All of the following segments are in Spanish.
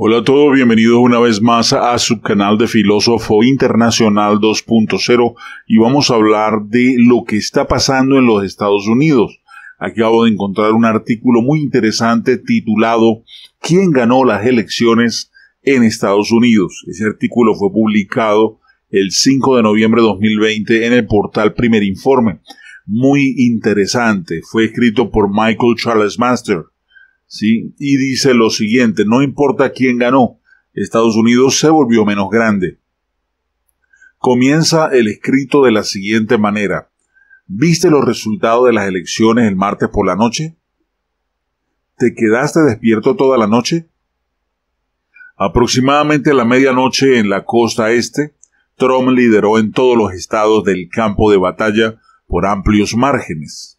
Hola a todos, bienvenidos una vez más a su canal de Filósofo Internacional 2.0 y vamos a hablar de lo que está pasando en los Estados Unidos. Acabo de encontrar un artículo muy interesante titulado ¿Quién ganó las elecciones en Estados Unidos? Ese artículo fue publicado el 5 de noviembre de 2020 en el portal Primer Informe. Muy interesante. Fue escrito por Michael Charles Master ¿sí? Y dice lo siguiente, no importa quién ganó, Estados Unidos se volvió menos grande. Comienza el escrito de la siguiente manera. ¿Viste los resultados de las elecciones el martes por la noche? ¿Te quedaste despierto toda la noche? Aproximadamente a la medianoche en la costa este, Trump lideró en todos los estados del campo de batalla por amplios márgenes.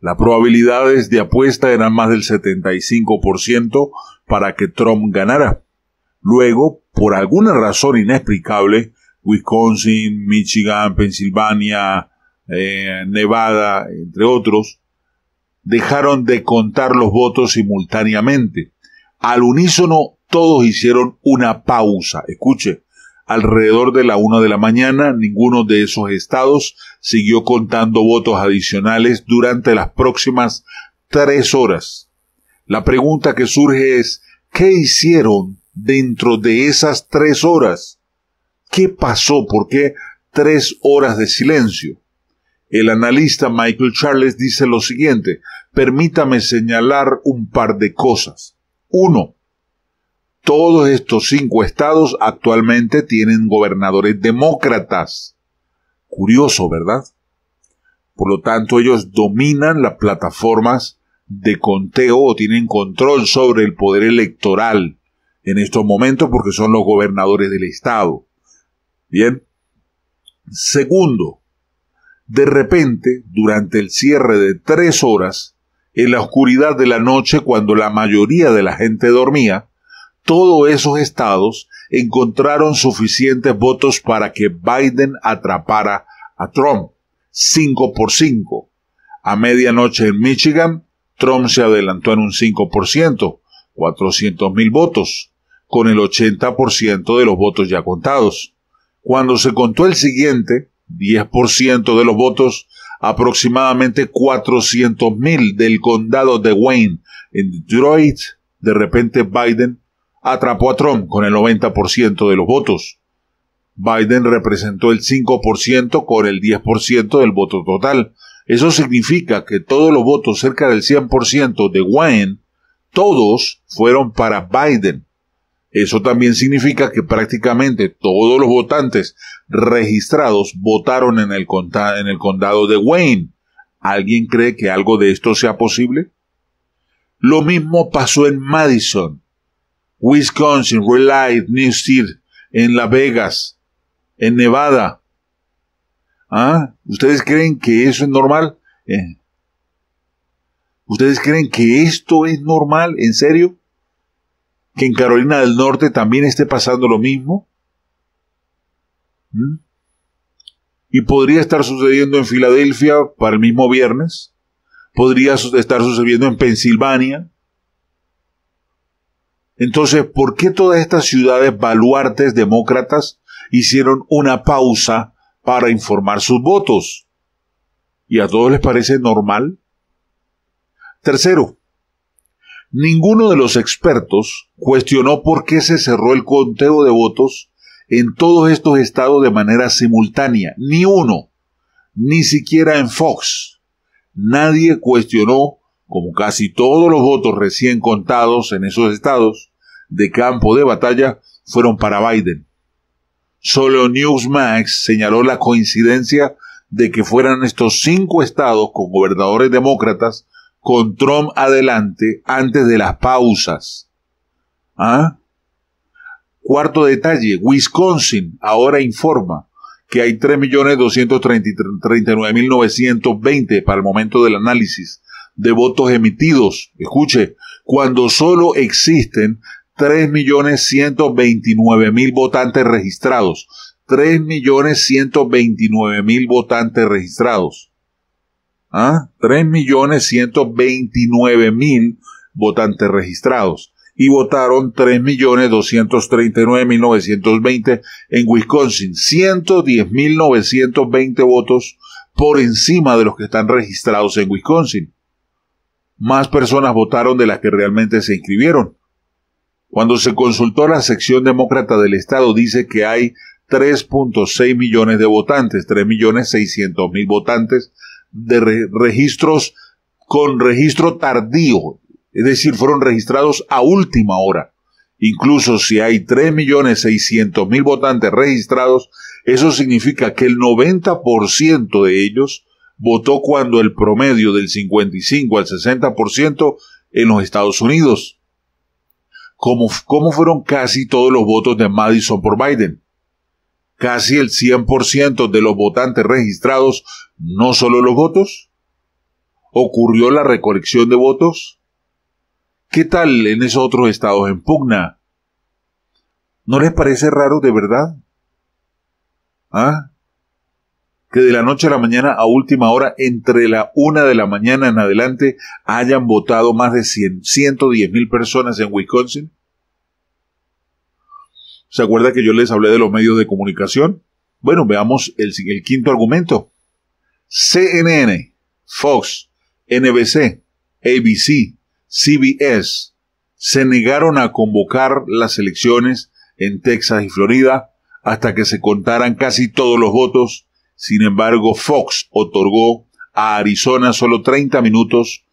Las probabilidades de apuesta eran más del 75% para que Trump ganara. Luego, por alguna razón inexplicable, Wisconsin, Michigan, Pensilvania, eh, Nevada, entre otros, dejaron de contar los votos simultáneamente. Al unísono, todos hicieron una pausa. Escuche, alrededor de la una de la mañana, ninguno de esos estados siguió contando votos adicionales durante las próximas tres horas. La pregunta que surge es, ¿qué hicieron dentro de esas tres horas? ¿Qué pasó? ¿Por qué tres horas de silencio? El analista Michael Charles dice lo siguiente, permítame señalar un par de cosas. Uno, todos estos cinco estados actualmente tienen gobernadores demócratas. Curioso, ¿verdad? Por lo tanto, ellos dominan las plataformas de conteo o tienen control sobre el poder electoral en estos momentos porque son los gobernadores del estado. Bien. Segundo, de repente, durante el cierre de tres horas, en la oscuridad de la noche cuando la mayoría de la gente dormía, todos esos estados encontraron suficientes votos para que Biden atrapara a Trump, 5 por 5. A medianoche en Michigan, Trump se adelantó en un 5%, 400.000 votos, con el 80% de los votos ya contados. Cuando se contó el siguiente, 10% de los votos, aproximadamente 400.000 del condado de Wayne en Detroit, de repente Biden atrapó a Trump con el 90% de los votos. Biden representó el 5% con el 10% del voto total. Eso significa que todos los votos, cerca del 100% de Wayne, todos fueron para Biden. Eso también significa que prácticamente todos los votantes registrados votaron en el, en el, condado de Wayne. ¿Alguien cree que algo de esto sea posible? Lo mismo pasó en Madison. Wisconsin, Relight, New Seed, en Las Vegas, en Nevada. ¿Ah? ¿Ustedes creen que eso es normal? Eh. ¿Ustedes creen que esto es normal? ¿En serio? ¿Que en Carolina del Norte también esté pasando lo mismo? ¿Mm? Y podría estar sucediendo en Filadelfia para el mismo viernes. Podría estar sucediendo en Pensilvania. Entonces, ¿por qué todas estas ciudades baluartes demócratas hicieron una pausa para informar sus votos? ¿Y a todos les parece normal? Tercero, ninguno de los expertos cuestionó por qué se cerró el conteo de votos en todos estos estados de manera simultánea, ni uno, ni siquiera en Fox. Nadie cuestionó como casi todos los votos recién contados en esos estados de campo de batalla, fueron para Biden. Solo Newsmax señaló la coincidencia de que fueran estos cinco estados con gobernadores demócratas con Trump adelante antes de las pausas. ¿Ah? Cuarto detalle, Wisconsin ahora informa que hay 3.239.920 para el momento del análisis de votos emitidos. Escuche, cuando solo existen 3.129.000 votantes registrados. 3.129.000 votantes registrados. ¿Ah? 3.129.000 votantes registrados. Y votaron 3.239.920 en Wisconsin. 110.920 votos por encima de los que están registrados en Wisconsin más personas votaron de las que realmente se inscribieron. Cuando se consultó la sección demócrata del Estado, dice que hay 3.6 millones de votantes, 3.600.000 millones mil votantes de registros con registro tardío, es decir, fueron registrados a última hora. Incluso si hay 3.600.000 millones mil votantes registrados, eso significa que el 90% de ellos votó cuando el promedio del 55 al 60% en los Estados Unidos. ¿Cómo fueron casi todos los votos de Madison por Biden? Casi el 100% de los votantes registrados, no solo los votos. ¿Ocurrió la recolección de votos? ¿Qué tal en esos otros estados en pugna? ¿No les parece raro de verdad? ¿Ah? que de la noche a la mañana a última hora, entre la una de la mañana en adelante, hayan votado más de 100, 110 mil personas en Wisconsin? ¿Se acuerda que yo les hablé de los medios de comunicación? Bueno, veamos el, el quinto argumento. CNN, Fox, NBC, ABC, CBS se negaron a convocar las elecciones en Texas y Florida hasta que se contaran casi todos los votos sin embargo, Fox otorgó a Arizona solo 30 minutos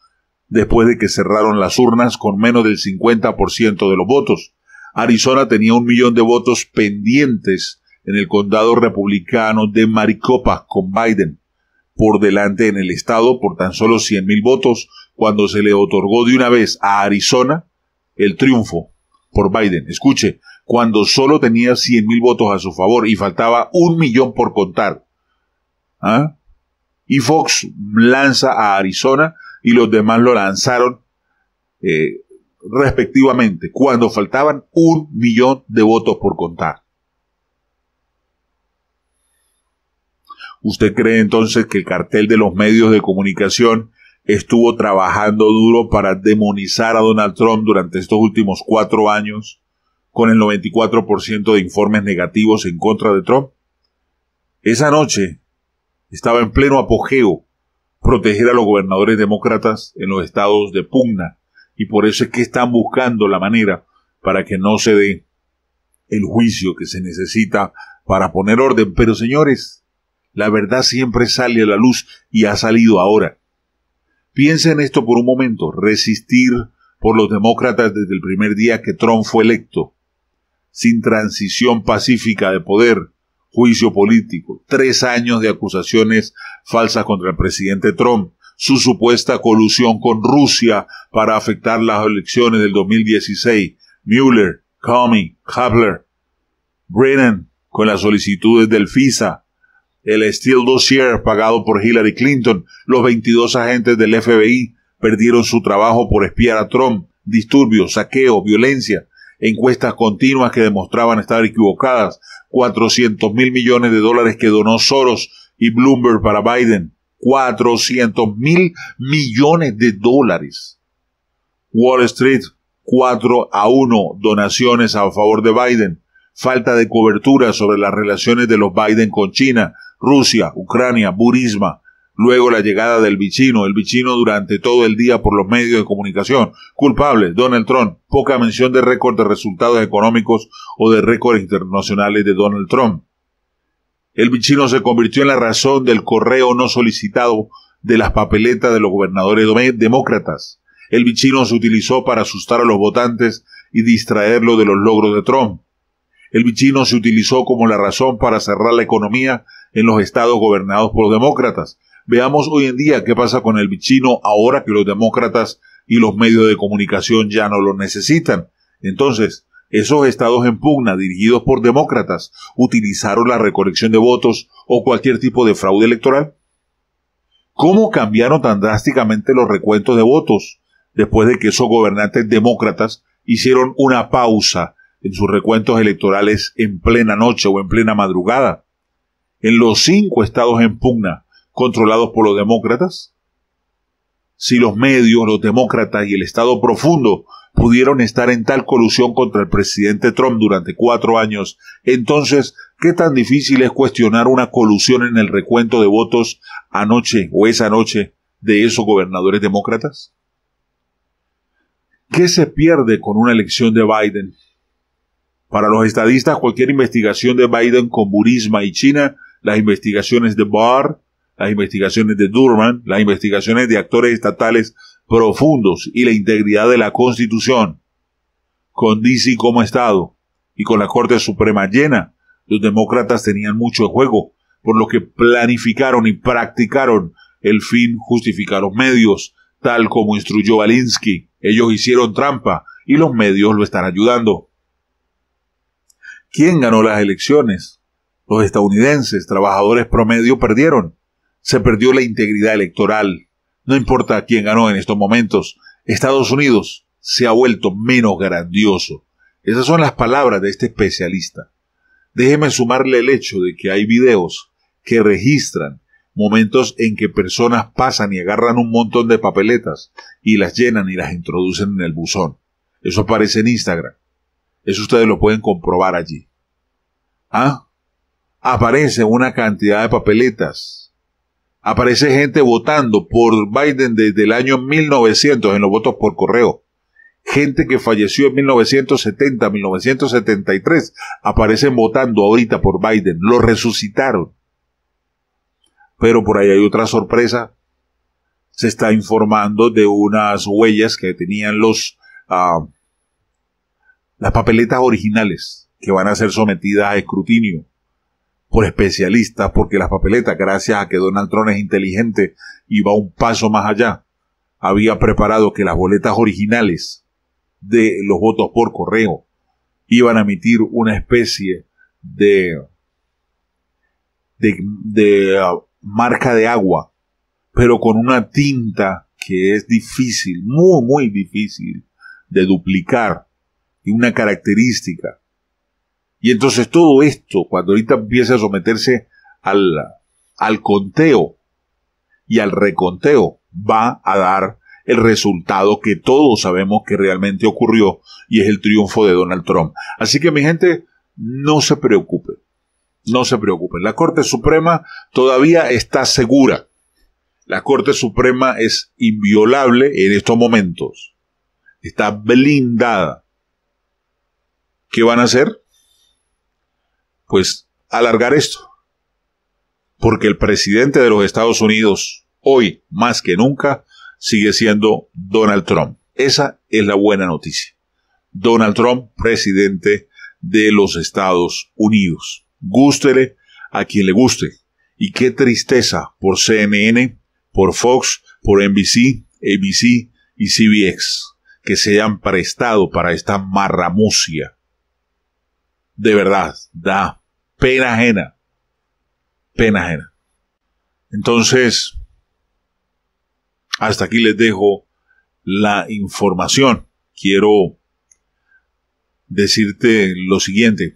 después de que cerraron las urnas con menos del 50% de los votos. Arizona tenía un millón de votos pendientes en el condado republicano de Maricopa con Biden, por delante en el estado por tan solo 100 mil votos cuando se le otorgó de una vez a Arizona el triunfo por Biden. Escuche, cuando solo tenía 100 mil votos a su favor y faltaba un millón por contar ¿Ah? Y Fox lanza a Arizona y los demás lo lanzaron eh, respectivamente cuando faltaban un millón de votos por contar. ¿Usted cree entonces que el cartel de los medios de comunicación estuvo trabajando duro para demonizar a Donald Trump durante estos últimos cuatro años con el 94% de informes negativos en contra de Trump? Esa noche, estaba en pleno apogeo proteger a los gobernadores demócratas en los estados de pugna y por eso es que están buscando la manera para que no se dé el juicio que se necesita para poner orden. Pero señores, la verdad siempre sale a la luz y ha salido ahora. piensen esto por un momento, resistir por los demócratas desde el primer día que Trump fue electo, sin transición pacífica de poder, juicio político, tres años de acusaciones falsas contra el presidente Trump, su supuesta colusión con Rusia para afectar las elecciones del 2016, Mueller, Comey, Kabler, Brennan con las solicitudes del FISA, el Steele Dossier pagado por Hillary Clinton, los 22 agentes del FBI perdieron su trabajo por espiar a Trump, disturbios, saqueo, violencia, encuestas continuas que demostraban estar equivocadas, 400 mil millones de dólares que donó Soros y Bloomberg para Biden, 400 mil millones de dólares. Wall Street, 4 a 1 donaciones a favor de Biden, falta de cobertura sobre las relaciones de los Biden con China, Rusia, Ucrania, Burisma, Luego la llegada del vicino, el vicino durante todo el día por los medios de comunicación. Culpable, Donald Trump. Poca mención de récord de resultados económicos o de récords internacionales de Donald Trump. El vicino se convirtió en la razón del correo no solicitado de las papeletas de los gobernadores demócratas. El vicino se utilizó para asustar a los votantes y distraerlos de los logros de Trump. El vicino se utilizó como la razón para cerrar la economía en los estados gobernados por demócratas. Veamos hoy en día qué pasa con el bichino ahora que los demócratas y los medios de comunicación ya no lo necesitan. Entonces, esos estados en pugna dirigidos por demócratas utilizaron la recolección de votos o cualquier tipo de fraude electoral. ¿Cómo cambiaron tan drásticamente los recuentos de votos después de que esos gobernantes demócratas hicieron una pausa en sus recuentos electorales en plena noche o en plena madrugada? En los cinco estados en pugna controlados por los demócratas? Si los medios, los demócratas y el Estado profundo pudieron estar en tal colusión contra el presidente Trump durante cuatro años, entonces, ¿qué tan difícil es cuestionar una colusión en el recuento de votos anoche o esa noche de esos gobernadores demócratas? ¿Qué se pierde con una elección de Biden? Para los estadistas, cualquier investigación de Biden con Burisma y China, las investigaciones de Barr, las investigaciones de Durman, las investigaciones de actores estatales profundos y la integridad de la Constitución. Con DC como Estado y con la Corte Suprema llena, los demócratas tenían mucho juego, por lo que planificaron y practicaron el fin justificar los medios, tal como instruyó Balinsky, Ellos hicieron trampa y los medios lo están ayudando. ¿Quién ganó las elecciones? Los estadounidenses, trabajadores promedio, perdieron. Se perdió la integridad electoral. No importa quién ganó en estos momentos, Estados Unidos se ha vuelto menos grandioso. Esas son las palabras de este especialista. Déjeme sumarle el hecho de que hay videos que registran momentos en que personas pasan y agarran un montón de papeletas y las llenan y las introducen en el buzón. Eso aparece en Instagram. Eso ustedes lo pueden comprobar allí. ¿Ah? Aparece una cantidad de papeletas aparece gente votando por Biden desde el año 1900 en los votos por correo. Gente que falleció en 1970, 1973, aparecen votando ahorita por Biden. Lo resucitaron. Pero por ahí hay otra sorpresa. Se está informando de unas huellas que tenían los, ah, las papeletas originales que van a ser sometidas a escrutinio por especialistas, porque las papeletas, gracias a que Donald Trump es inteligente y va un paso más allá, había preparado que las boletas originales de los votos por correo iban a emitir una especie de, de, de uh, marca de agua, pero con una tinta que es difícil, muy, muy difícil de duplicar y una característica y entonces todo esto, cuando ahorita empiece a someterse al, al conteo y al reconteo, va a dar el resultado que todos sabemos que realmente ocurrió y es el triunfo de Donald Trump. Así que mi gente, no se preocupe, no se preocupen. La Corte Suprema todavía está segura. La Corte Suprema es inviolable en estos momentos. Está blindada. ¿Qué van a hacer? pues alargar esto. Porque el presidente de los Estados Unidos, hoy más que nunca, sigue siendo Donald Trump. Esa es la buena noticia. Donald Trump, presidente de los Estados Unidos. Gústele a quien le guste. Y qué tristeza por CNN, por Fox, por NBC, ABC y CBX, que se hayan prestado para esta marramucia. De verdad, da pena ajena. Pena ajena. Entonces, hasta aquí les dejo la información. Quiero decirte lo siguiente.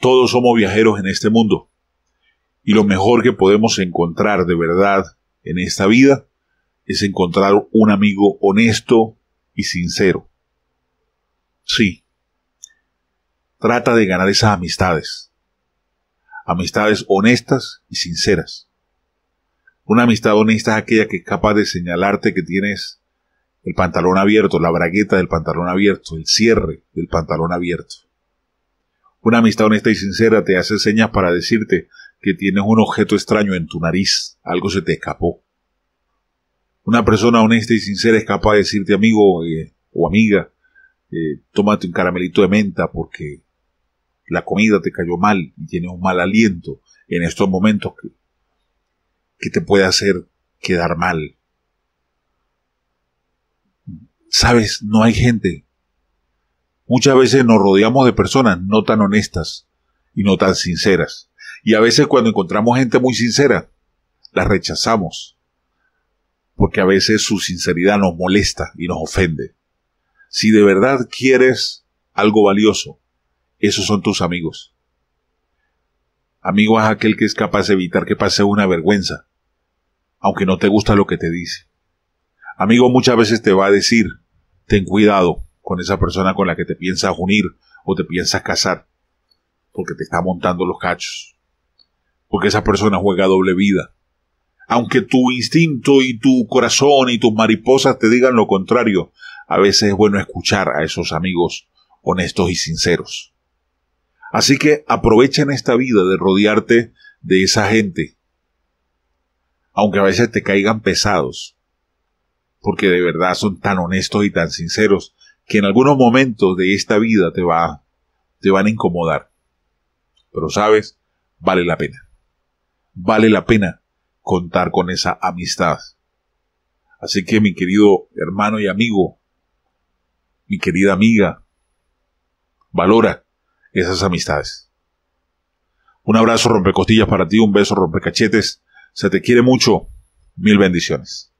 Todos somos viajeros en este mundo. Y lo mejor que podemos encontrar de verdad en esta vida es encontrar un amigo honesto y sincero. Sí. Trata de ganar esas amistades Amistades honestas y sinceras. Una amistad honesta es aquella que es capaz de señalarte que tienes el pantalón abierto, la bragueta del pantalón abierto, el cierre del pantalón abierto. Una amistad honesta y sincera te hace señas para decirte que tienes un objeto extraño en tu nariz, algo se te escapó. Una persona honesta y sincera es capaz de decirte amigo eh, o amiga, eh, tómate un caramelito de menta porque la comida te cayó mal y tienes un mal aliento en estos momentos que, que te puede hacer quedar mal. Sabes, no hay gente. Muchas veces nos rodeamos de personas no tan honestas y no tan sinceras. Y a veces cuando encontramos gente muy sincera, la rechazamos. Porque a veces su sinceridad nos molesta y nos ofende. Si de verdad quieres algo valioso, esos son tus amigos. Amigo es aquel que es capaz de evitar que pase una vergüenza, aunque no te gusta lo que te dice. Amigo muchas veces te va a decir, ten cuidado con esa persona con la que te piensas unir o te piensas casar, porque te está montando los cachos, porque esa persona juega doble vida. Aunque tu instinto y tu corazón y tus mariposas te digan lo contrario, a veces es bueno escuchar a esos amigos honestos y sinceros. Así que aprovecha en esta vida de rodearte de esa gente, aunque a veces te caigan pesados, porque de verdad son tan honestos y tan sinceros que en algunos momentos de esta vida te, va, te van a incomodar. Pero sabes, vale la pena. Vale la pena contar con esa amistad. Así que mi querido hermano y amigo, mi querida amiga, valora esas amistades. Un abrazo rompecostillas para ti, un beso rompecachetes. Se te quiere mucho. Mil bendiciones.